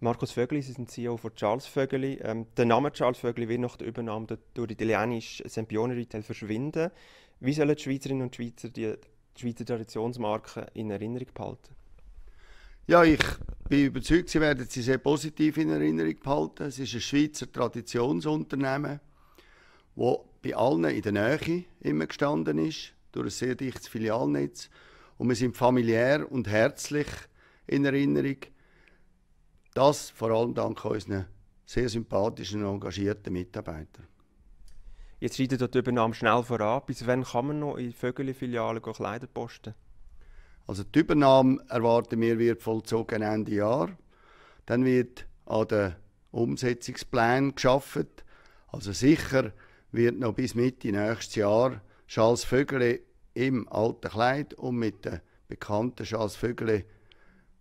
Markus Vögeli, Sie sind CEO von Charles Vögeli. Ähm, der Name Charles Vögeli wird nach der Übernahme durch die italienische Sempione Retail verschwinden. Wie sollen die Schweizerinnen und Schweizer die, Schweizer Traditionsmarken in Erinnerung behalten? Ja, ich bin überzeugt, Sie werden sie sehr positiv in Erinnerung behalten. Es ist ein Schweizer Traditionsunternehmen, das bei allen in der Nähe immer gestanden ist, durch ein sehr dichtes Filialnetz. Und wir sind familiär und herzlich in Erinnerung das vor allem dank unseren sehr sympathischen und engagierten Mitarbeitern. Jetzt schreitet die Übernahme schnell voran. Bis wann kann man noch in Vögeli-Filialen Kleider posten? Also die Übernahme erwarten wir wird vollzogen Ende Jahr. Dann wird an den Umsetzungsplänen geschaffen. Also sicher wird noch bis Mitte nächstes Jahr Charles Vögele im alten Kleid und mit den bekannten Charles Vögele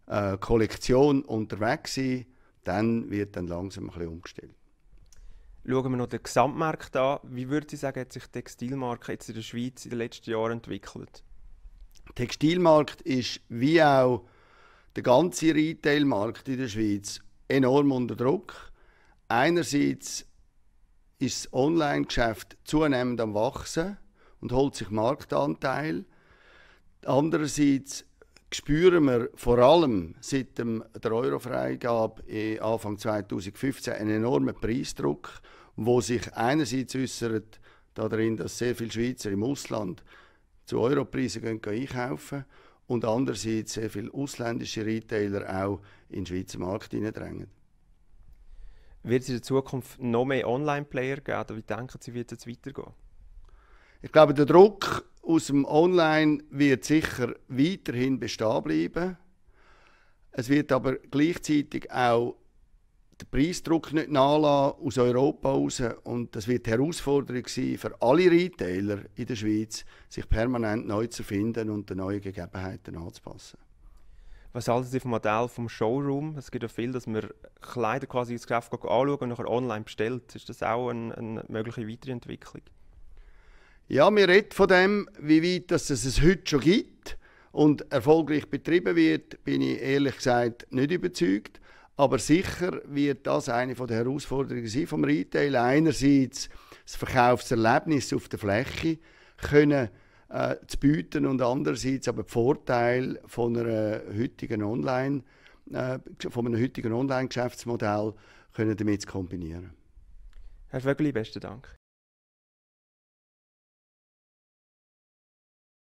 äh, Kollektion unterwegs sein, dann wird dann langsam ein bisschen umgestellt. Schauen wir noch den Gesamtmarkt an. Wie würden Sie sagen, hat sich die Textilmarkt jetzt in der Schweiz in den letzten Jahren entwickelt? Der Textilmarkt ist wie auch der ganze Retailmarkt in der Schweiz enorm unter Druck. Einerseits ist das Online-Geschäft zunehmend am Wachsen und holt sich Marktanteil. Andererseits spüren wir vor allem seit dem, der Euro-Freigabe Anfang 2015 einen enormen Preisdruck, wo sich einerseits äußert darin, dass sehr viele Schweizer im Ausland zu Europreisen gehen, gehen einkaufen und andererseits sehr viele ausländische Retailer auch in den Schweizer Markt hineindrängen. Wird es in der Zukunft noch mehr Online-Player geben oder wie denken Sie, wird es jetzt weitergehen? Ich glaube, der Druck aus dem Online wird sicher weiterhin bestehen bleiben. Es wird aber gleichzeitig auch den Preisdruck nicht nachlassen aus Europa raus. Und das wird die Herausforderung sein für alle Retailer in der Schweiz, sich permanent neu zu finden und den neuen Gegebenheiten anzupassen. Was halten Sie vom Modell vom Showroom? Es gibt ja viel, dass man Kleider quasi ins Geschäft anschaut und nachher online bestellt. Ist das auch eine, eine mögliche Weiterentwicklung? Ja, wir reden von dem, wie weit es es heute schon gibt und erfolgreich betrieben wird, bin ich ehrlich gesagt nicht überzeugt. Aber sicher wird das eine von der Herausforderungen sein vom Retail. Einerseits das Verkaufserlebnis auf der Fläche können äh, zu bieten und andererseits aber die Vorteile von einer heutigen Online äh, von einem heutigen Online-Geschäftsmodell können damit kombinieren. Herr Vögeli, besten Dank.